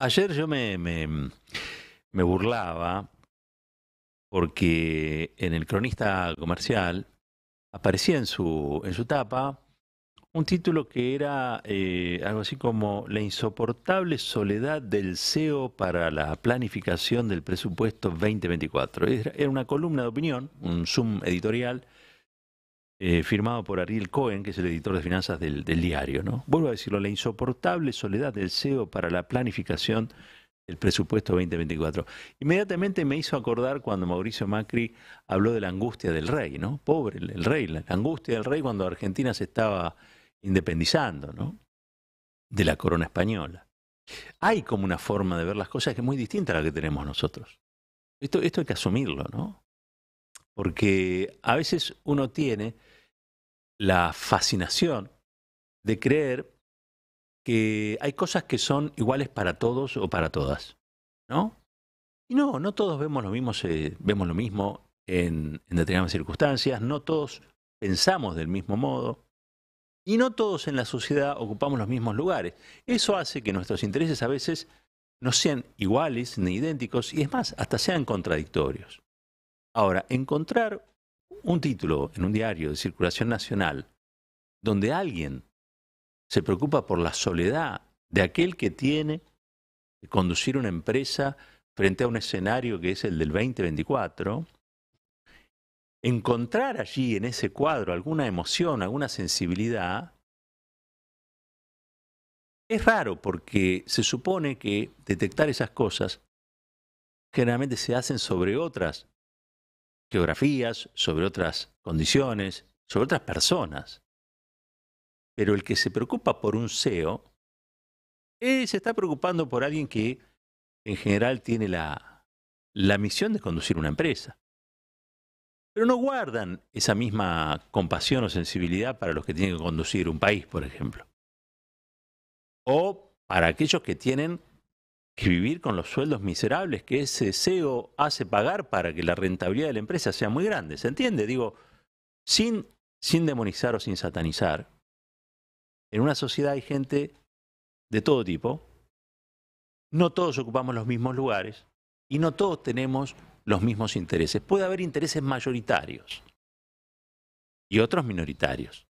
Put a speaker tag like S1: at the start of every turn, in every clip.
S1: Ayer yo me, me, me, burlaba porque en el cronista comercial aparecía en su, en su tapa un título que era eh, algo así como La insoportable soledad del CEO para la planificación del presupuesto 2024. Era una columna de opinión, un zoom editorial eh, firmado por Ariel Cohen, que es el editor de finanzas del, diario. ¿no? Vuelvo a decirlo, la insoportable soledad del CEO para la planificación del presupuesto 2024. Inmediatamente me hizo acordar cuando Mauricio Macri habló de la angustia del rey, ¿no? Pobre el, rey, la angustia del rey cuando Argentina se estaba independizando, ¿no? De la corona española. Hay como una forma de ver las cosas que es muy distinta a la que tenemos nosotros. Esto, esto hay que asumirlo, ¿no? Porque a veces uno tiene la fascinación de creer que hay cosas que son iguales para todos o para todas, ¿no? Y no, no todos vemos lo mismo, vemos lo mismo en determinadas circunstancias, no todos pensamos del mismo modo, y no todos en la sociedad ocupamos los mismos lugares. Eso hace que nuestros intereses a veces no sean iguales ni idénticos y es más, hasta sean contradictorios. Ahora, encontrar un título en un diario de circulación nacional donde alguien se preocupa por la soledad de aquel que tiene que conducir una empresa frente a un escenario que es el del 2024, encontrar allí en ese cuadro alguna emoción, alguna sensibilidad, es raro porque se supone que detectar esas cosas generalmente se hacen sobre otras geografías, sobre otras condiciones, sobre otras personas. Pero el que se preocupa por un CEO eh, se está preocupando por alguien que en general tiene la, la misión de conducir una empresa. Pero no guardan esa misma compasión o sensibilidad para los que tienen que conducir un país, por ejemplo. O para aquellos que tienen que vivir con los sueldos miserables que ese CEO hace pagar para que la rentabilidad de la empresa sea muy grande. ¿Se entiende? Digo, sin, sin demonizar o sin satanizar. En una sociedad hay gente de todo tipo. No todos ocupamos los mismos lugares y no todos tenemos los mismos intereses. Puede haber intereses mayoritarios y otros minoritarios.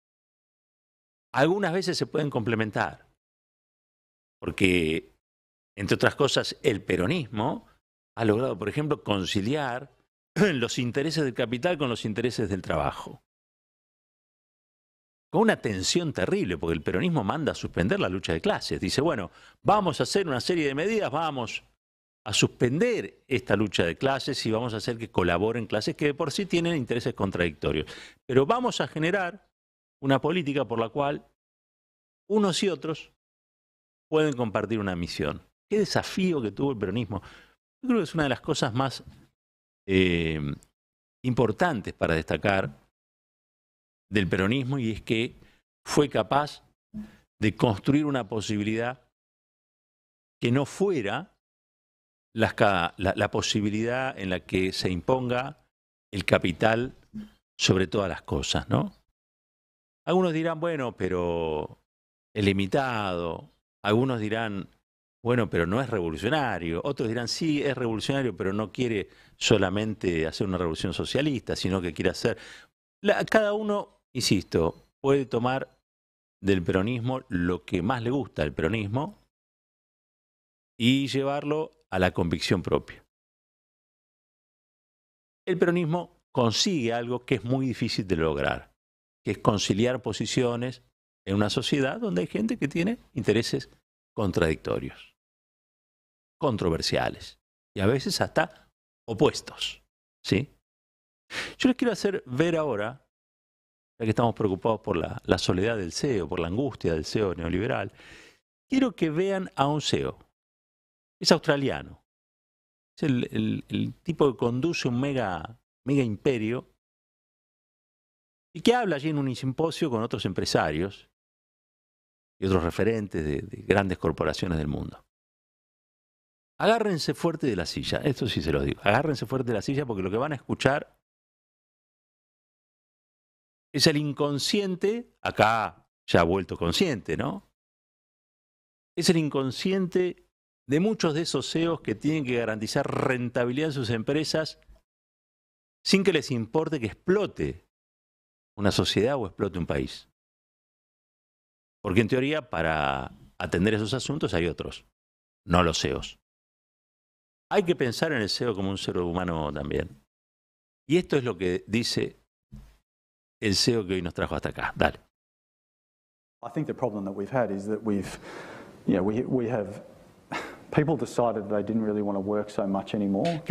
S1: Algunas veces se pueden complementar, porque entre otras cosas, el peronismo ha logrado, por ejemplo, conciliar los intereses del capital con los intereses del trabajo. Con una tensión terrible, porque el peronismo manda a suspender la lucha de clases. Dice, bueno, vamos a hacer una serie de medidas, vamos a suspender esta lucha de clases y vamos a hacer que colaboren clases que por sí tienen intereses contradictorios. Pero vamos a generar una política por la cual unos y otros pueden compartir una misión qué desafío que tuvo el peronismo. Yo creo que es una de las cosas más eh, importantes para destacar del peronismo y es que fue capaz de construir una posibilidad que no fuera la, la, posibilidad en la que se imponga el capital sobre todas las cosas, ¿no? Algunos dirán, bueno, pero el limitado, algunos dirán, bueno, pero no es revolucionario. Otros dirán, sí, es revolucionario, pero no quiere solamente hacer una revolución socialista, sino que quiere hacer... cada uno, insisto, puede tomar del peronismo lo que más le gusta al peronismo y llevarlo a la convicción propia. El peronismo consigue algo que es muy difícil de lograr, que es conciliar posiciones en una sociedad donde hay gente que tiene intereses contradictorios, controversiales y a veces hasta opuestos. ¿sí? Yo les quiero hacer ver ahora, ya que estamos preocupados por la, soledad del CEO, por la angustia del CEO neoliberal, quiero que vean a un CEO. Es australiano. Es el, tipo que conduce un mega, mega imperio y que habla allí en un simposio con otros empresarios y otros referentes de, grandes corporaciones del mundo. Agárrense fuerte de la silla, esto sí se los digo, agárrense fuerte de la silla porque lo que van a escuchar es el inconsciente, acá ya ha vuelto consciente, ¿no? Es el inconsciente de muchos de esos CEOs que tienen que garantizar rentabilidad en sus empresas sin que les importe que explote una sociedad o explote un país. Porque en teoría para atender esos asuntos hay otros, no los CEOs. Hay que pensar en el CEO como un ser humano también. Y esto es lo que dice el CEO que hoy nos trajo hasta acá. Dale. Creo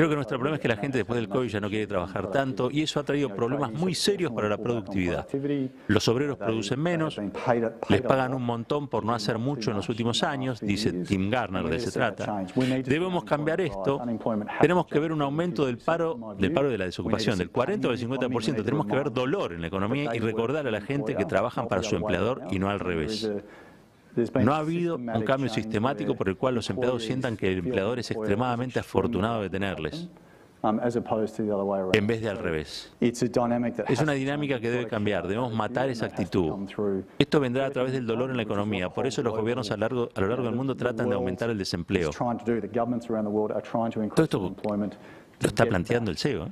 S1: que nuestro problema es que la gente después del COVID ya no quiere trabajar tanto y eso ha traído problemas muy serios para la productividad. Los obreros producen menos, les pagan un montón por no hacer mucho en los últimos años, dice Tim Garner, de se trata. Debemos cambiar esto, tenemos que ver un aumento del paro, del paro de la desocupación, del 40 o del 50%, tenemos que ver dolor en la economía y recordar a la gente que trabajan para su empleador y no al revés. No ha habido un cambio sistemático por el cual los empleados sientan que el empleador es extremadamente afortunado de tenerles um, en vez de al revés. Es una dinámica que debe cambiar, debemos matar esa actitud. Esto vendrá a través del dolor en la economía, por eso los gobiernos a, lo largo del mundo tratan de aumentar el desempleo. Todo esto lo está planteando el CEO. ¿eh?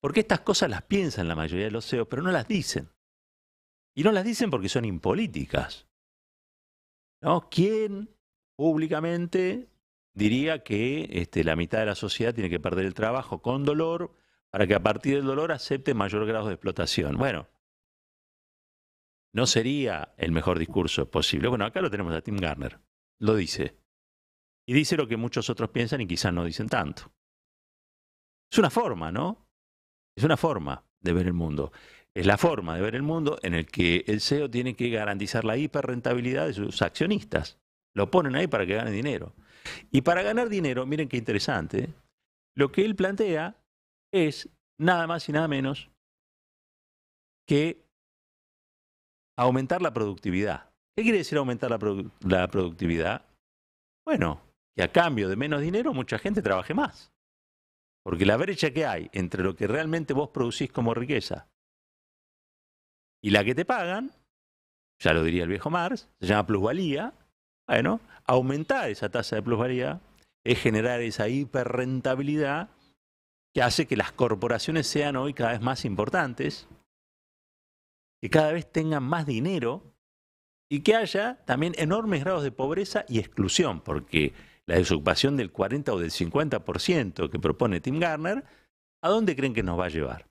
S1: Porque estas cosas las piensan la mayoría de los CEOs, pero no las dicen. Y no las dicen porque son impolíticas. ¿No? ¿Quién públicamente diría que este, la mitad de la sociedad tiene que perder el trabajo con dolor para que a partir del dolor acepte mayor grado de explotación? Bueno, no sería el mejor discurso posible. Bueno, acá lo tenemos a Tim Garner. Lo dice. Y dice lo que muchos otros piensan y quizás no dicen tanto. Es una forma, ¿no? Es una forma de ver el mundo. Es la forma de ver el mundo en el que el CEO tiene que garantizar la hiperrentabilidad de sus accionistas. Lo ponen ahí para que ganen dinero. Y para ganar dinero, miren qué interesante, lo que él plantea es nada más y nada menos que aumentar la productividad. ¿Qué quiere decir aumentar la productividad? Bueno, que a cambio de menos dinero mucha gente trabaje más. Porque la brecha que hay entre lo que realmente vos producís como riqueza y la que te pagan, ya lo diría el viejo Marx, se llama plusvalía. Bueno, aumentar esa tasa de plusvalía es generar esa hiperrentabilidad que hace que las corporaciones sean hoy cada vez más importantes, que cada vez tengan más dinero y que haya también enormes grados de pobreza y exclusión, porque la desocupación del 40 o del 50% que propone Tim Garner, ¿a dónde creen que nos va a llevar?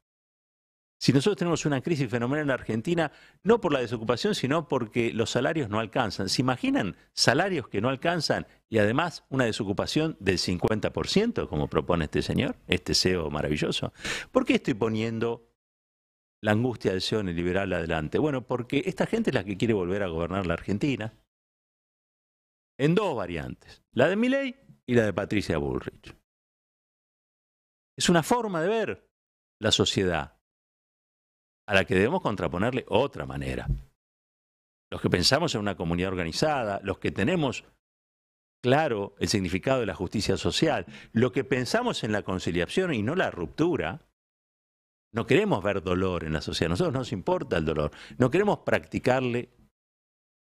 S1: Si nosotros tenemos una crisis fenomenal en la Argentina, no por la desocupación, sino porque los salarios no alcanzan. ¿Se imaginan salarios que no alcanzan y además una desocupación del 50%, como propone este señor, este CEO maravilloso? ¿Por qué estoy poniendo la angustia del CEO neoliberal adelante? Bueno, porque esta gente es la que quiere volver a gobernar la Argentina en dos variantes, la de Milley y la de Patricia Bullrich. Es una forma de ver la sociedad a la que debemos contraponerle otra manera. Los que pensamos en una comunidad organizada, los que tenemos claro el significado de la justicia social, los que pensamos en la conciliación y no la ruptura, no queremos ver dolor en la sociedad. Nosotros nos importa el dolor. No queremos practicarle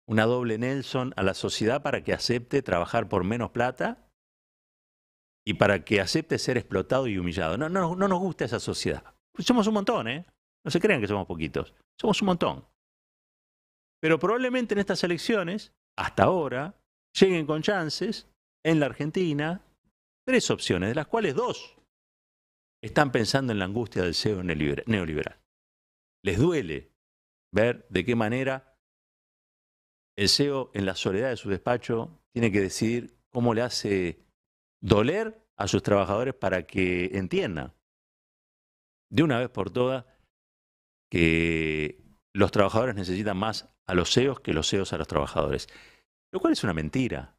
S1: una doble Nelson a la sociedad para que acepte trabajar por menos plata y para que acepte ser explotado y humillado. No, no, no nos gusta esa sociedad. Pues somos un montón, ¿eh? No se crean que somos poquitos. Somos un montón. Pero probablemente en estas elecciones, hasta ahora, lleguen con chances en la Argentina tres opciones, de las cuales dos están pensando en la angustia del CEO neoliberal. Les duele ver de qué manera el CEO, en la soledad de su despacho, tiene que decidir cómo le hace doler a sus trabajadores para que entiendan de una vez por todas que los trabajadores necesitan más a los CEOs que los CEOs a los trabajadores. Lo cual es una mentira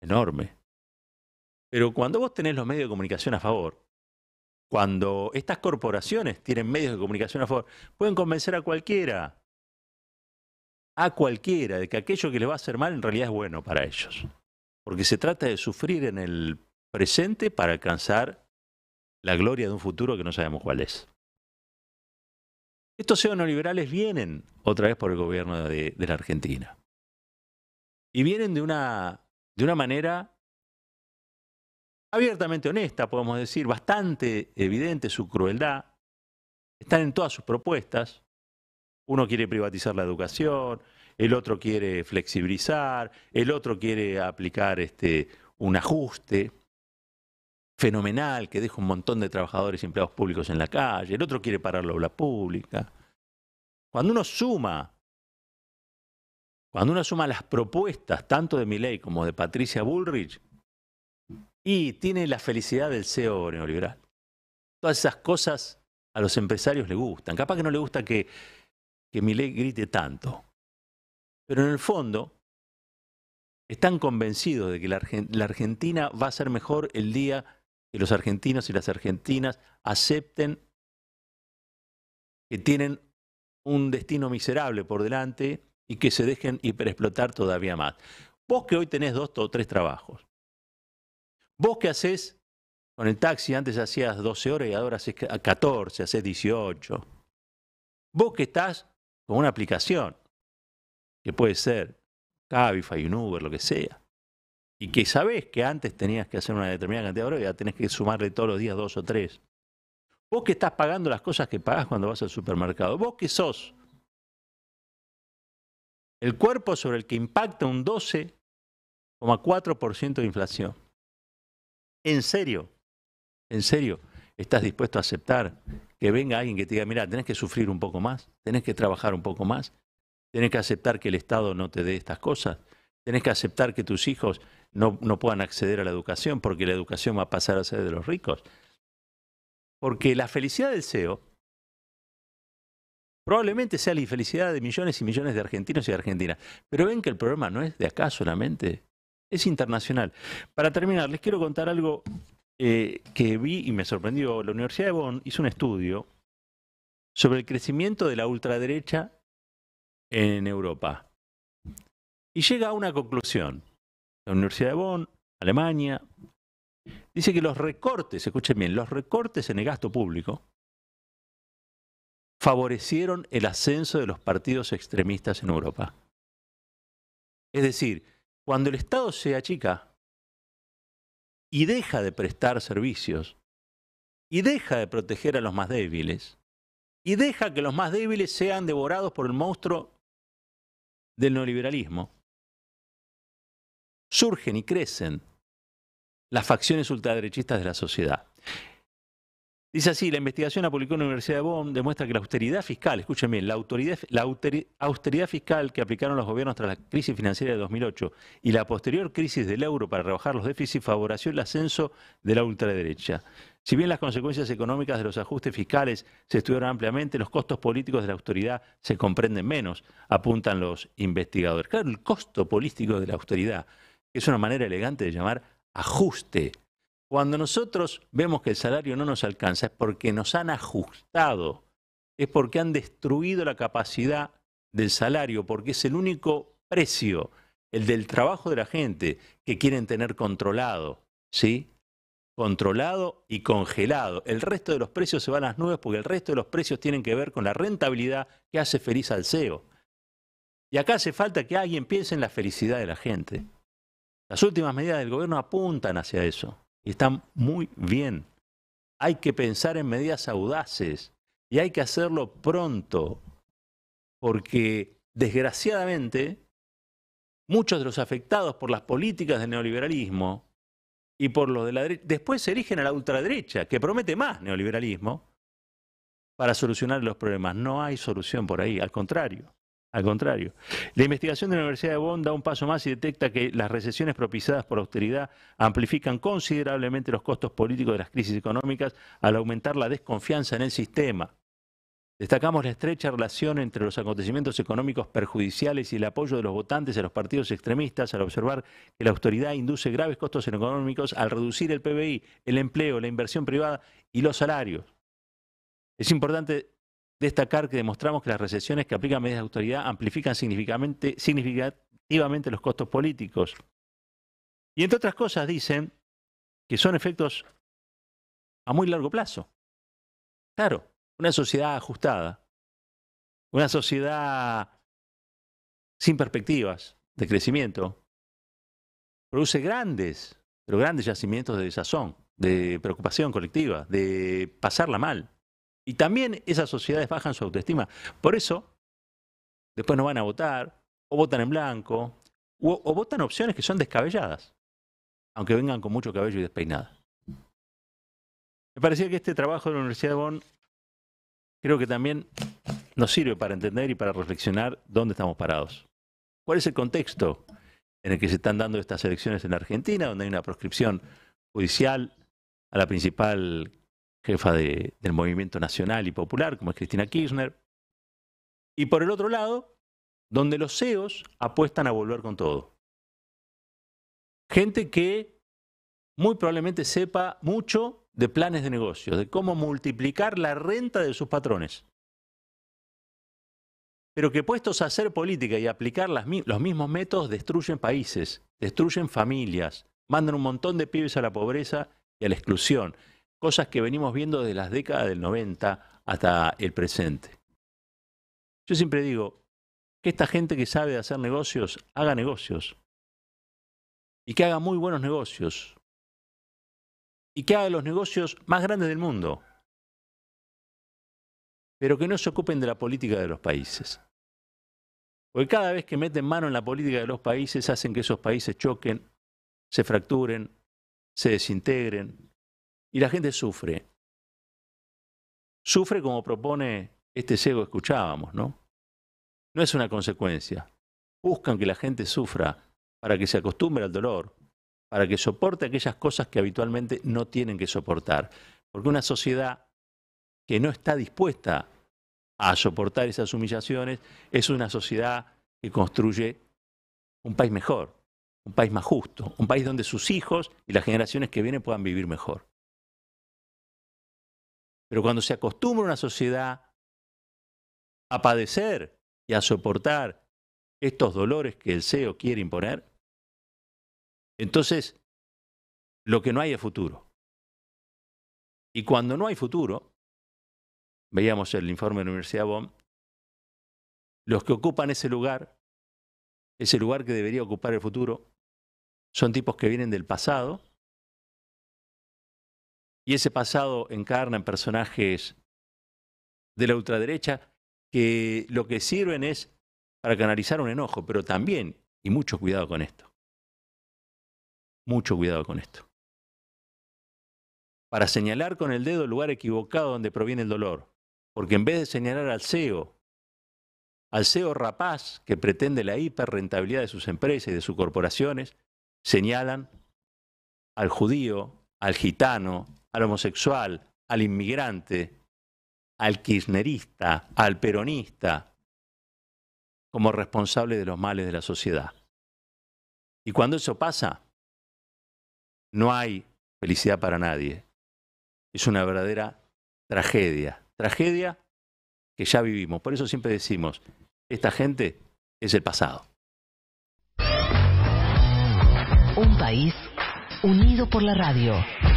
S1: enorme. Pero cuando vos tenés los medios de comunicación a favor, cuando estas corporaciones tienen medios de comunicación a favor, pueden convencer a cualquiera a cualquiera de que aquello que les va a hacer mal en realidad es bueno para ellos. Porque se trata de sufrir en el presente para alcanzar la gloria de un futuro que no sabemos cuál es. Estos neo neoliberales vienen otra vez por el gobierno de, de la Argentina. Y vienen de una, de una manera abiertamente honesta, podemos decir, bastante evidente su crueldad. Están en todas sus propuestas. Uno quiere privatizar la educación, el otro quiere flexibilizar, el otro quiere aplicar este, un ajuste fenomenal que deja un montón de trabajadores y empleados públicos en la calle, el otro quiere parar la obra pública. Cuando uno suma, cuando uno suma las propuestas tanto de Milei como de Patricia Bullrich, y tiene la felicidad del CEO neoliberal. Todas esas cosas a los empresarios les gustan. Capaz que no le gusta que que Milei grite tanto. Pero en el fondo, están convencidos de que la, Argentina va a ser mejor el día que los argentinos y las argentinas acepten que tienen un destino miserable por delante y que se dejen hiperexplotar todavía más. Vos que hoy tenés dos o tres trabajos, vos que haces con el taxi, antes hacías 12 horas y ahora haces 14, haces 18, vos que estás con una aplicación, que puede ser Cabify, un Uber, lo que sea, y que sabés que antes tenías que hacer una determinada cantidad de horas y ya tenés que sumarle todos los días dos o tres. Vos que estás pagando las cosas que pagás cuando vas al supermercado, vos que sos el cuerpo sobre el que impacta un 12,4% de inflación. ¿En serio? ¿En serio? ¿Estás dispuesto a aceptar que venga alguien que te diga, mira, tenés que sufrir un poco más, tenés que trabajar un poco más, tenés que aceptar que el Estado no te dé estas cosas, tenés que aceptar que tus hijos no, puedan acceder a la educación porque la educación va a pasar a ser de los ricos. Porque la felicidad del CEO probablemente sea la infelicidad de millones y millones de argentinos y de argentinas, pero ven que el problema no es de acá solamente, es internacional. Para terminar, les quiero contar algo eh, que vi y me sorprendió, la Universidad de Bonn hizo un estudio sobre el crecimiento de la ultraderecha en Europa. Y llega a una conclusión. La Universidad de Bonn, Alemania, dice que los recortes, escuchen bien, los recortes en el gasto público favorecieron el ascenso de los partidos extremistas en Europa. Es decir, cuando el Estado se achica, y deja de prestar servicios, y deja de proteger a los más débiles, y deja que los más débiles sean devorados por el monstruo del neoliberalismo, surgen y crecen las facciones ultraderechistas de la sociedad. Dice así, la investigación la en la Universidad de Bonn demuestra que la austeridad fiscal, escuchen bien, la, austeridad fiscal que aplicaron los gobiernos tras la crisis financiera de 2008 y la posterior crisis del euro para rebajar los déficits favoreció el ascenso de la ultraderecha. Si bien las consecuencias económicas de los ajustes fiscales se estudiaron ampliamente, los costos políticos de la austeridad se comprenden menos, apuntan los investigadores. Claro, el costo político de la austeridad, que es una manera elegante de llamar ajuste cuando nosotros vemos que el salario no nos alcanza es porque nos han ajustado, es porque han destruido la capacidad del salario, porque es el único precio, el del trabajo de la gente, que quieren tener controlado, ¿sí? Controlado y congelado. El resto de los precios se van a las nubes porque el resto de los precios tienen que ver con la rentabilidad que hace feliz al CEO. Y acá hace falta que alguien piense en la felicidad de la gente. Las últimas medidas del gobierno apuntan hacia eso. Y está muy bien. Hay que pensar en medidas audaces y hay que hacerlo pronto, porque desgraciadamente muchos de los afectados por las políticas del neoliberalismo y por los de la derecha, después se erigen a la ultraderecha, que promete más neoliberalismo, para solucionar los problemas. No hay solución por ahí, al contrario. Al contrario, la investigación de la Universidad de Bonn da un paso más y detecta que las recesiones propiciadas por austeridad amplifican considerablemente los costos políticos de las crisis económicas al aumentar la desconfianza en el sistema. Destacamos la estrecha relación entre los acontecimientos económicos perjudiciales y el apoyo de los votantes a los partidos extremistas al observar que la austeridad induce graves costos económicos al reducir el PBI, el empleo, la inversión privada y los salarios. Es importante destacar que demostramos que las recesiones que aplican medidas de autoridad amplifican significativamente, significativamente los costos políticos. Y entre otras cosas dicen que son efectos a muy largo plazo. Claro, una sociedad ajustada, una sociedad sin perspectivas de crecimiento, produce grandes, pero grandes yacimientos de desazón, de preocupación colectiva, de pasarla mal. Y también esas sociedades bajan su autoestima. Por eso, después no van a votar, o votan en blanco, o, votan opciones que son descabelladas, aunque vengan con mucho cabello y despeinada. Me parecía que este trabajo de la Universidad de Bonn creo que también nos sirve para entender y para reflexionar dónde estamos parados. ¿Cuál es el contexto en el que se están dando estas elecciones en Argentina, donde hay una proscripción judicial a la principal jefa del movimiento nacional y popular, como es Cristina Kirchner. Y por el otro lado, donde los CEOs apuestan a volver con todo. Gente que muy probablemente sepa mucho de planes de negocios, de cómo multiplicar la renta de sus patrones. Pero que puestos a hacer política y aplicar los mismos métodos destruyen países, destruyen familias, mandan un montón de pibes a la pobreza y a la exclusión cosas que venimos viendo desde las décadas del 90 hasta el presente. Yo siempre digo, que esta gente que sabe hacer negocios haga negocios. Y que haga muy buenos negocios. Y que haga los negocios más grandes del mundo. Pero que no se ocupen de la política de los países. Porque cada vez que meten mano en la política de los países hacen que esos países choquen, se fracturen, se desintegren, y la gente sufre. Sufre como propone este ciego escuchábamos, ¿no? No es una consecuencia. Buscan que la gente sufra para que se acostumbre al dolor, para que soporte aquellas cosas que habitualmente no tienen que soportar. Porque una sociedad que no está dispuesta a soportar esas humillaciones es una sociedad que construye un país mejor, un país más justo, un país donde sus hijos y las generaciones que vienen puedan vivir mejor. Pero cuando se acostumbra una sociedad a padecer y a soportar estos dolores que el CEO quiere imponer, entonces lo que no hay es futuro. Y cuando no hay futuro, veíamos el informe de la Universidad Bonn, los que ocupan ese lugar, ese lugar que debería ocupar el futuro, son tipos que vienen del pasado y ese pasado encarna en personajes de la ultraderecha que lo que sirven es para canalizar un enojo, pero también, y mucho cuidado con esto, mucho cuidado con esto, para señalar con el dedo el lugar equivocado donde proviene el dolor, porque en vez de señalar al CEO, al CEO rapaz que pretende la hiperrentabilidad de sus empresas y de sus corporaciones, señalan al judío, al gitano, al homosexual, al inmigrante, al kirchnerista, al peronista, como responsable de los males de la sociedad. Y cuando eso pasa, no hay felicidad para nadie. Es una verdadera tragedia. Tragedia que ya vivimos. Por eso siempre decimos, esta gente es el pasado. Un país unido por la radio.